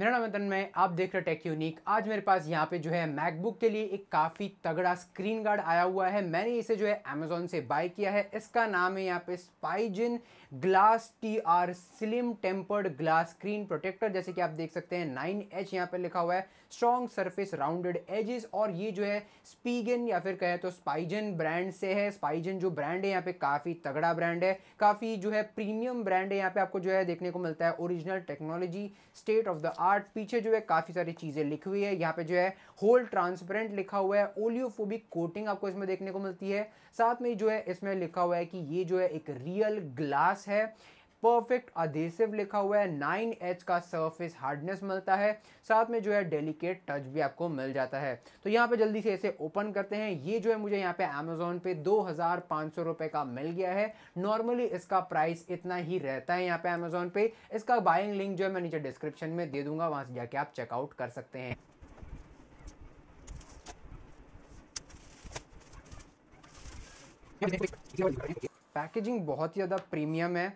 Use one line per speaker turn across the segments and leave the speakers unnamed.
मेरा नाम है तन्मय आप देख रहे टेक यूनिक आज मेरे पास यहाँ पे जो है मैकबुक के लिए एक काफ़ी तगड़ा स्क्रीन गार्ड आया हुआ है मैंने इसे जो है अमेजोन से बाय किया है इसका नाम है यहाँ पे Spigen glass T R slim tempered glass screen protector जैसे कि आप देख सकते हैं नाइन एच यहाँ पे लिखा हुआ है स्ट्रॉन्ग सरफेस राउंडेड एजेस और ये जो है स्पीगन या फिर कहें तो स्पाइजन ब्रांड से है स्पाइजन जो ब्रांड है यहाँ पे काफ़ी तगड़ा ब्रांड है काफ़ी जो है प्रीमियम ब्रांड है यहाँ पे आपको जो है देखने को मिलता है original technology state of the art पीछे जो है काफ़ी सारी चीज़ें लिखी हुई है यहाँ पे जो है होल ट्रांसपेरेंट लिखा हुआ है ओलियोफोबिक कोटिंग आपको इसमें देखने को मिलती है साथ में जो है इसमें लिखा हुआ है कि ये जो है एक रियल ग्लास है परफेक्ट अधेसिव लिखा हुआ है नाइन एच का सरफेस हार्डनेस मिलता है साथ में जो है डेलिकेट टच भी आपको मिल जाता है तो यहाँ पे जल्दी से इसे ओपन करते हैं ये जो है मुझे यहाँ पे अमेजोन पे दो हज़ार पांच सौ रुपए का मिल गया है नॉर्मली इसका प्राइस इतना ही रहता है यहाँ पे अमेजोन पे इसका बाइंग लिंक जो है मैं नीचे डिस्क्रिप्शन में दे दूंगा वहाँ से जाके आप चेकआउट कर सकते हैं पैकेजिंग बहुत ही ज़्यादा प्रीमियम है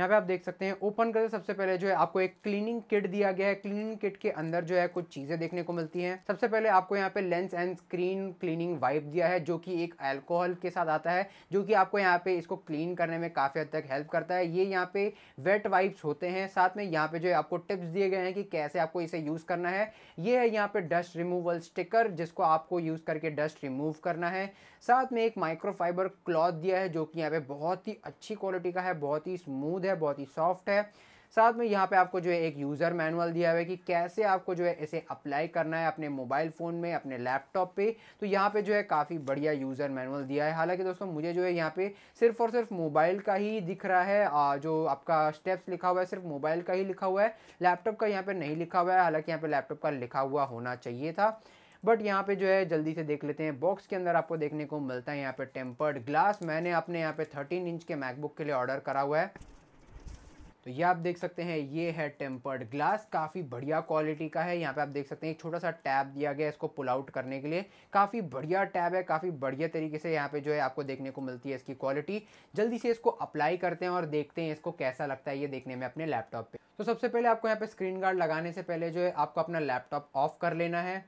यहाँ पे आप देख सकते हैं ओपन करके सबसे पहले जो है आपको एक क्लीनिंग किट दिया गया है क्लीनिंग किट के अंदर जो है कुछ चीजें देखने को मिलती हैं सबसे पहले आपको यहाँ पे lens and screen cleaning wipe दिया है जो कि एक अल्कोहल के साथ आता है जो कि आपको यहाँ पे इसको क्लीन करने में काफ़ी हद तक हेल्प करता है ये यहाँ पे वेट वाइप्स होते हैं साथ में यहाँ पे जो है आपको टिप्स दिए गए हैं कि कैसे आपको इसे यूज़ करना है ये है यहाँ पे डस्ट रिमूवल स्टिकर जिसको आपको यूज़ करके डस्ट रिमूव करना है साथ में एक माइक्रोफाइबर क्लॉथ दिया है जो कि यहाँ पे बहुत ही अच्छी क्वालिटी का है बहुत ही स्मूथ है बहुत ही सॉफ्ट है साथ में यहाँ पे आपको जो है एक यूज़र मैनुअल दिया हुआ है कि कैसे आपको जो है इसे अप्लाई करना है अपने मोबाइल फ़ोन में अपने लैपटॉप पे तो यहाँ पे जो है काफ़ी बढ़िया यूज़र मैनुअल दिया है हालांकि दोस्तों मुझे जो है यहाँ पे सिर्फ और सिर्फ मोबाइल का ही दिख रहा है जो आपका स्टेप्स लिखा हुआ है सिर्फ मोबाइल का ही लिखा हुआ है लैपटॉप का यहाँ पर नहीं लिखा हुआ है हालाँकि यहाँ पर लैपटॉप का लिखा हुआ होना चाहिए था बट यहाँ पे जो है जल्दी से देख लेते हैं बॉक्स के अंदर आपको देखने को मिलता है यहाँ पे टेम्पर्ड ग्लास मैंने अपने यहाँ पे 13 इंच के मैकबुक के लिए ऑर्डर करा हुआ है तो ये आप देख सकते हैं ये है टेम्पर्ड ग्लास काफ़ी बढ़िया क्वालिटी का है यहाँ पे आप देख सकते हैं एक छोटा सा टैब दिया गया है इसको पुल आउट करने के लिए काफ़ी बढ़िया टैब है काफ़ी बढ़िया तरीके से यहाँ पे जो है आपको देखने को मिलती है इसकी क्वालिटी जल्दी से इसको अप्लाई करते हैं और देखते हैं इसको कैसा लगता है ये देखने में अपने लैपटॉप पर तो सबसे पहले आपको यहाँ पर स्क्रीन गार्ड लगाने से पहले जो है आपको अपना लैपटॉप ऑफ कर लेना है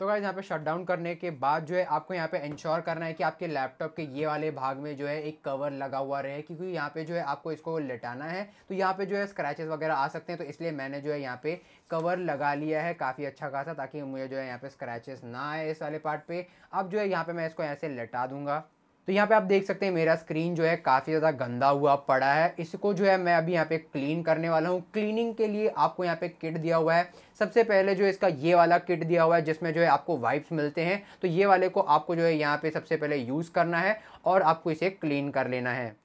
तो गाइज यहाँ पे शट डाउन करने के बाद जो है आपको यहाँ पे इंश्योर करना है कि आपके लैपटॉप के ये वाले भाग में जो है एक कवर लगा हुआ रहे क्योंकि यहाँ पे जो है आपको इसको लेटाना है तो यहाँ पे जो है स्क्रैचेस वगैरह आ सकते हैं तो इसलिए मैंने जो है यहाँ पे कवर लगा लिया है काफ़ी अच्छा खासा ताकि मुझे जो है यहाँ पे स्क्रैचेस ना आए इस वाले पार्ट पर अब जो है यहाँ पर मैं इसको ऐसे लेटा दूँगा तो यहाँ पे आप देख सकते हैं मेरा स्क्रीन जो है काफ़ी ज़्यादा गंदा हुआ पड़ा है इसको जो है मैं अभी यहाँ पे क्लीन करने वाला हूँ क्लीनिंग के लिए आपको यहाँ पे किट दिया हुआ है सबसे पहले जो इसका ये वाला किट दिया हुआ है जिसमें जो है आपको वाइप्स मिलते हैं तो ये वाले को आपको जो है यहाँ पर सबसे पहले यूज़ करना है और आपको इसे क्लीन कर लेना है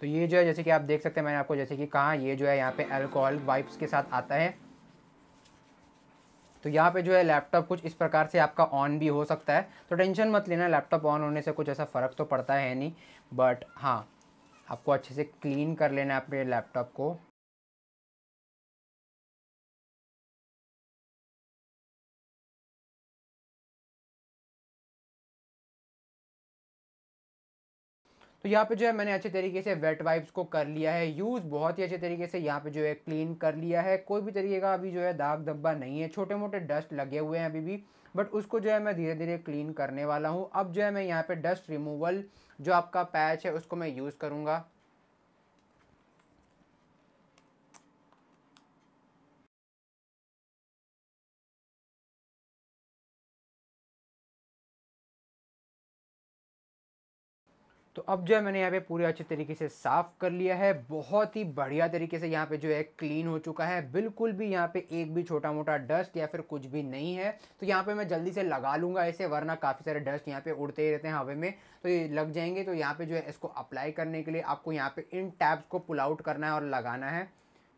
तो ये जो है जैसे कि आप देख सकते हैं मैंने आपको जैसे कि कहा ये जो है यहाँ पे अल्कोहल वाइप्स के साथ आता है तो यहाँ पे जो है लैपटॉप कुछ इस प्रकार से आपका ऑन भी हो सकता है तो टेंशन मत लेना लैपटॉप ऑन होने से कुछ ऐसा फ़र्क तो पड़ता है नहीं बट हाँ आपको अच्छे से क्लीन कर लेना है अपने लैपटॉप को तो यहाँ पे जो है मैंने अच्छे तरीके से वेट वाइप्स को कर लिया है यूज़ बहुत ही अच्छे तरीके से यहाँ पे जो है क्लीन कर लिया है कोई भी तरीके का अभी जो है दाग धब्बा नहीं है छोटे मोटे डस्ट लगे हुए हैं अभी भी बट उसको जो है मैं धीरे धीरे क्लीन करने वाला हूँ अब जो है मैं यहाँ पर डस्ट रिमूवल जो आपका पैच है उसको मैं यूज़ करूँगा तो अब जो है मैंने यहाँ पे पूरे अच्छे तरीके से साफ़ कर लिया है बहुत ही बढ़िया तरीके से यहाँ पे जो है क्लीन हो चुका है बिल्कुल भी यहाँ पे एक भी छोटा मोटा डस्ट या फिर कुछ भी नहीं है तो यहाँ पे मैं जल्दी से लगा लूँगा ऐसे वरना काफ़ी सारे डस्ट यहाँ पे उड़ते ही रहते हैं हवे में तो ये लग जाएंगे तो यहाँ पर जो है इसको अप्लाई करने के लिए आपको यहाँ पर इन टैब्स को पुल आउट करना है और लगाना है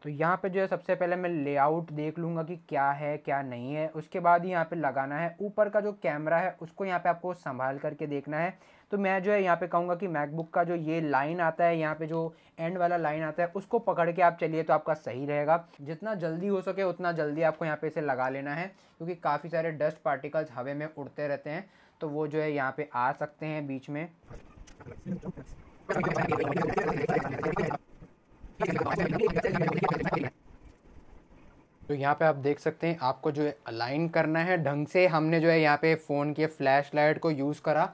तो यहाँ पे जो है सबसे पहले मैं लेआउट देख लूँगा कि क्या है क्या नहीं है उसके बाद ही यहाँ पे लगाना है ऊपर का जो कैमरा है उसको यहाँ पे आपको संभाल करके देखना है तो मैं जो है यहाँ पे कहूँगा कि मैकबुक का जो ये लाइन आता है यहाँ पे जो एंड वाला लाइन आता है उसको पकड़ के आप चलिए तो आपका सही रहेगा जितना जल्दी हो सके उतना जल्दी आपको यहाँ पे इसे लगा लेना है क्योंकि काफ़ी सारे डस्ट पार्टिकल्स हवे में उड़ते रहते हैं तो वो जो है यहाँ पे आ सकते हैं बीच में तो यहाँ पे आप देख सकते हैं आपको जो है अलाइन करना है ढंग से हमने जो है यहाँ पे फ़ोन के फ्लैश लाइट को यूज़ करा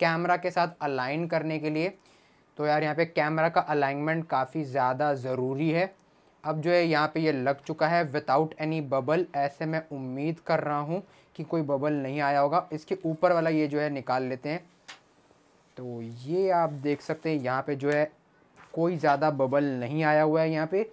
कैमरा के साथ अलाइन करने के लिए तो यार यहाँ पे कैमरा का अलाइनमेंट काफ़ी ज़्यादा ज़रूरी है अब जो है यहाँ पे ये यह लग चुका है विदाउट एनी बबल ऐसे मैं उम्मीद कर रहा हूँ कि कोई बबल नहीं आया होगा इसके ऊपर वाला ये जो है निकाल लेते हैं तो ये आप देख सकते हैं यहाँ पर जो है कोई ज़्यादा बबल नहीं आया हुआ है यहाँ पर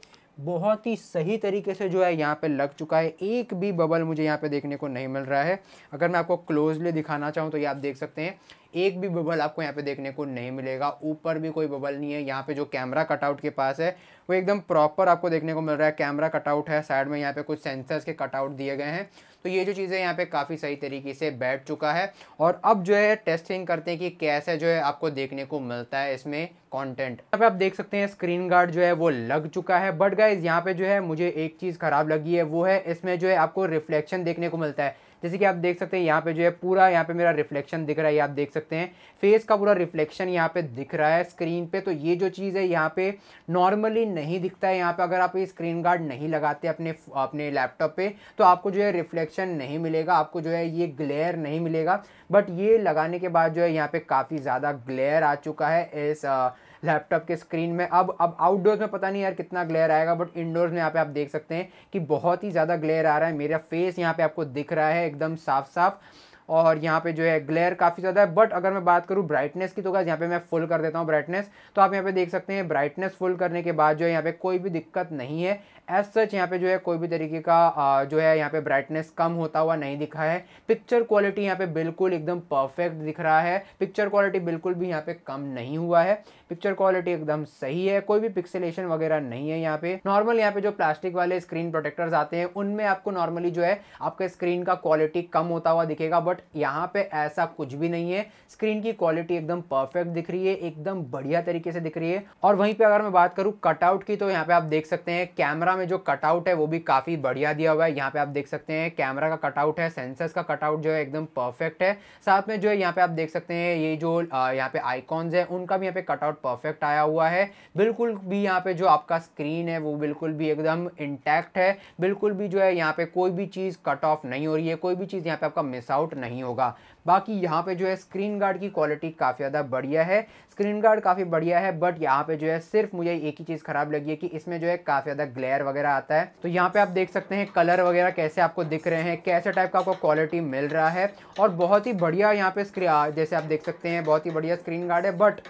बहुत ही सही तरीके से जो है यहाँ पे लग चुका है एक भी बबल मुझे यहाँ पे देखने को नहीं मिल रहा है अगर मैं आपको क्लोजली दिखाना चाहूँ तो ये आप देख सकते हैं एक भी बबल आपको यहाँ पे देखने को नहीं मिलेगा ऊपर भी कोई बबल नहीं है यहाँ पे जो कैमरा कटआउट के पास है वो एकदम प्रॉपर आपको देखने को मिल रहा है कैमरा कटआउट है साइड में यहाँ पे कुछ सेंसर्स के कटआउट दिए गए हैं तो ये जो चीज़ें यहाँ पे काफ़ी सही तरीके से बैठ चुका है और अब जो है टेस्टिंग करते हैं कि कैसे जो है आपको देखने को मिलता है इसमें कंटेंट यहाँ पे आप देख सकते हैं स्क्रीन गार्ड जो है वो लग चुका है बट गाइज यहाँ पे जो है मुझे एक चीज़ ख़राब लगी है वो है इसमें जो है आपको रिफ्लेक्शन देखने को मिलता है जैसे कि आप देख सकते हैं यहाँ पे जो है पूरा यहाँ पे मेरा रिफ्लेक्शन दिख रहा है आप देख सकते हैं फेस का पूरा रिफ्लेक्शन यहाँ पे दिख रहा है स्क्रीन पे तो ये जो चीज़ है यहाँ पे नॉर्मली नहीं दिखता है यहाँ पे अगर आप ये स्क्रीन गार्ड नहीं लगाते अपने अपने लैपटॉप पे तो आपको जो है रिफ्लेक्शन रिफ्लेक्शन नहीं मिलेगा आपको जो है ये ग्लेयर नहीं मिलेगा बट ये लगाने के बाद जो है यहाँ पे काफ़ी ज़्यादा ग्लेयर आ चुका है इस लैपटॉप के स्क्रीन में अब अब आउटडोर्स में पता नहीं यार कितना ग्लेयर आएगा बट इंडोर्स में यहाँ पे आप देख सकते हैं कि बहुत ही ज़्यादा ग्लेयर आ रहा है मेरा फेस यहाँ पे आपको दिख रहा है एकदम साफ साफ और यहाँ पे जो है ग्लेयर काफ़ी ज़्यादा है बट अगर मैं बात करूँ ब्राइटनेस की तो क्या यहाँ पे मैं फुल कर देता हूँ ब्राइटनेस तो आप यहाँ पे देख सकते हैं ब्राइटनेस फुल करने के बाद जो है यहाँ पे कोई भी दिक्कत नहीं है एज सच यहाँ पे जो है कोई भी तरीके का जो है यहाँ पे ब्राइटनेस कम होता हुआ नहीं दिखा है पिक्चर क्वालिटी यहाँ पे बिल्कुल एकदम परफेक्ट दिख रहा है पिक्चर क्वालिटी बिल्कुल भी यहाँ पे कम नहीं हुआ है पिक्चर क्वालिटी एकदम सही है कोई भी पिक्सलेशन वगैरह नहीं है यहाँ पे नॉर्मल यहाँ पे जो प्लास्टिक वाले स्क्रीन प्रोटेक्टर्स आते हैं उनमें आपको नॉर्मली जो है आपके स्क्रीन का क्वालिटी कम होता हुआ दिखेगा बट यहाँ पे ऐसा कुछ भी नहीं है स्क्रीन की क्वालिटी एकदम परफेक्ट दिख रही है एकदम बढ़िया तरीके से दिख रही है और वहीं पर अगर मैं बात करूँ कटआउट की तो यहाँ पे आप देख सकते हैं कैमरा में जो कटआउट है वो भी काफ़ी बढ़िया दिया हुआ है यहाँ पे आप देख सकते हैं कैमरा का कटआउट है सेंसर्स का कटआउट जो है एकदम परफेक्ट है साथ में जो है यहाँ पे आप देख सकते हैं ये जो यहाँ पे आइकॉन्स हैं उनका भी यहाँ पे कटआउट परफेक्ट आया हुआ है बिल्कुल भी यहाँ पे जो आपका स्क्रीन है वो बिल्कुल भी एकदम इंटैक्ट है बिल्कुल भी जो है यहाँ पे कोई भी चीज़ कट ऑफ नहीं हो रही है कोई भी चीज़ यहाँ पे आपका मिस आउट नहीं होगा बाकी यहाँ पे जो है स्क्रीन गार्ड की क्वालिटी काफ़ी ज़्यादा बढ़िया है स्क्रीन गार्ड काफ़ी बढ़िया है बट यहाँ पे जो है सिर्फ मुझे एक ही चीज़ खराब लगी है कि इसमें जो है काफ़ी ज़्यादा ग्लेयर वगैरह आता है तो यहाँ पे आप देख सकते हैं कलर वगैरह कैसे आपको दिख रहे हैं कैसे टाइप का आपको क्वालिटी मिल रहा है और बहुत ही बढ़िया यहाँ पे जैसे आप देख सकते हैं बहुत ही बढ़िया स्क्रीन गार्ड है बट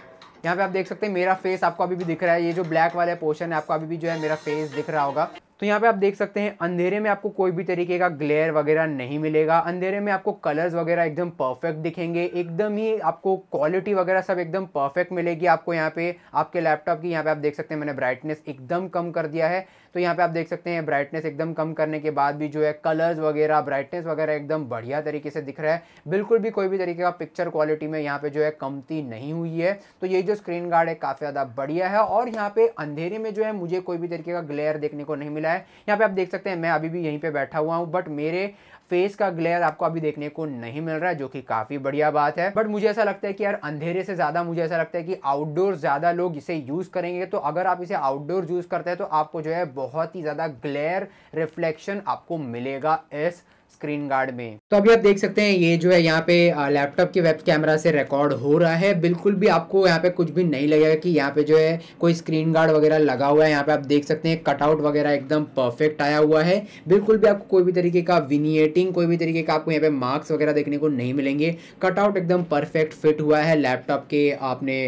यहाँ पे आप देख सकते हैं मेरा फेस आपको अभी भी दिख रहा है ये जो ब्लैक वाला पोर्शन है आपको अभी भी जो है मेरा फेस दिख रहा होगा तो यहाँ पे आप देख सकते हैं अंधेरे में आपको कोई भी तरीके का ग्लेयर वगैरह नहीं मिलेगा अंधेरे में आपको कलर्स वगैरह एकदम परफेक्ट दिखेंगे एकदम ही आपको क्वालिटी वगैरह सब एकदम परफेक्ट मिलेगी आपको यहाँ पे आपके लैपटॉप की यहाँ पे आप देख सकते हैं मैंने ब्राइटनेस एकदम कम कर दिया है तो यहाँ पे आप देख सकते हैं ब्राइटनेस एकदम कम करने के बाद भी जो है कलर्स वगैरह ब्राइटनेस वगैरह एकदम बढ़िया तरीके से दिख रहा है बिल्कुल भी कोई भी तरीके का पिक्चर क्वालिटी में यहाँ पे जो है कमती नहीं हुई है तो ये जो स्क्रीन गार्ड है काफ़ी ज़्यादा बढ़िया है और यहाँ पे अंधेरे में जो है मुझे कोई भी तरीके का ग्लेयर देखने को नहीं मिला है यहाँ पे आप देख सकते हैं मैं अभी भी यहीं पर बैठा हुआ हूँ बट मेरे फेस का ग्लेयर आपको अभी देखने को नहीं मिल रहा है जो कि काफी बढ़िया बात है बट मुझे ऐसा लगता है कि यार अंधेरे से ज्यादा मुझे ऐसा लगता है कि आउटडोर ज्यादा लोग इसे यूज करेंगे तो अगर आप इसे आउटडोर यूज करते हैं तो आपको जो है बहुत ही ज्यादा ग्लेयर रिफ्लेक्शन आपको मिलेगा इस स्क्रीन गार्ड में तो अभी आप देख सकते हैं ये जो है यहाँ पे लैपटॉप के वेब कैमरा से रिकॉर्ड हो रहा है बिल्कुल भी आपको यहाँ पे कुछ भी नहीं लगेगा कि यहाँ पे जो है कोई स्क्रीन गार्ड वगैरह लगा हुआ है यहाँ पे आप देख सकते हैं कटआउट वगैरह एकदम परफेक्ट आया हुआ है बिल्कुल भी आपको कोई भी तरीके का विनिएटिंग कोई भी तरीके का आपको यहाँ पे मार्क्स वगैरह देखने को नहीं मिलेंगे कटआउट एकदम परफेक्ट फिट हुआ है लैपटॉप के आपने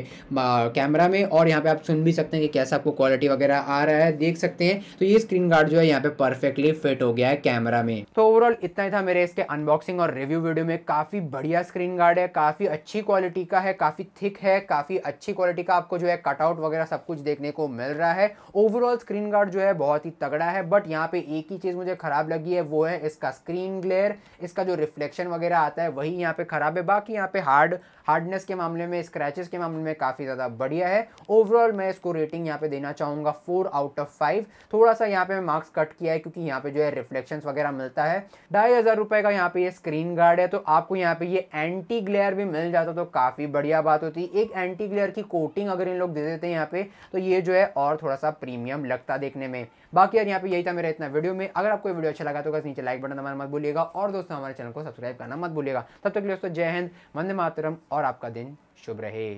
कैमरा में और यहाँ पे आप सुन भी सकते हैं कि कैसा आपको क्वालिटी वगैरह आ रहा है देख सकते हैं तो ये स्क्रीन गार्ड जो है यहाँ पे परफेक्टली फिट हो गया है कैमरा में तो ओवरऑल इतना ही था मेरे इसके अनबॉक्सिंग और रिव्यू वीडियो में काफ़ी बढ़िया स्क्रीन गार्ड है काफ़ी अच्छी क्वालिटी का है काफ़ी थिक है काफ़ी अच्छी क्वालिटी का आपको जो है कटआउट वगैरह सब कुछ देखने को मिल रहा है ओवरऑल स्क्रीन गार्ड जो है बहुत ही तगड़ा है बट यहाँ पे एक ही चीज़ मुझे ख़राब लगी है वो है इसका स्क्रीन ग्लेयर इसका जो रिफ्लेक्शन वगैरह आता है वही यहाँ पे ख़राब है बाकी यहाँ पे हार्ड हार्डनेस के मामले में स्क्रैचेस के मामले में काफ़ी ज़्यादा बढ़िया है ओवरऑल मैं इसको रेटिंग यहाँ पे देना चाहूँगा फोर आउट ऑफ फाइव थोड़ा सा यहाँ पे मार्क्स कट किया है क्योंकि यहाँ पे जो है रिफ्लेक्शन वगैरह मिलता है ढाई हज़ार रुपए का यहाँ पे ये स्क्रीन गार्ड है तो आपको यहाँ पे ये एंटी ग्लेयर भी मिल जाता तो काफ़ी बढ़िया बात होती एक एंटी ग्लेयर की कोटिंग अगर इन लोग दे देते हैं यहाँ पे तो ये जो है और थोड़ा सा प्रीमियम लगता देखने में बाकी यार यहाँ पे यही था मेरा इतना वीडियो में अगर आपको वीडियो अच्छा लगा तो बस नीचे लाइक बटन हमारा मत भूलिएगा और दोस्तों हमारे चैनल को सब्सक्राइब करना मत भूलिएगा तब तक दोस्तों जय हिंद वंदे मातरम और आपका दिन शुभ रहे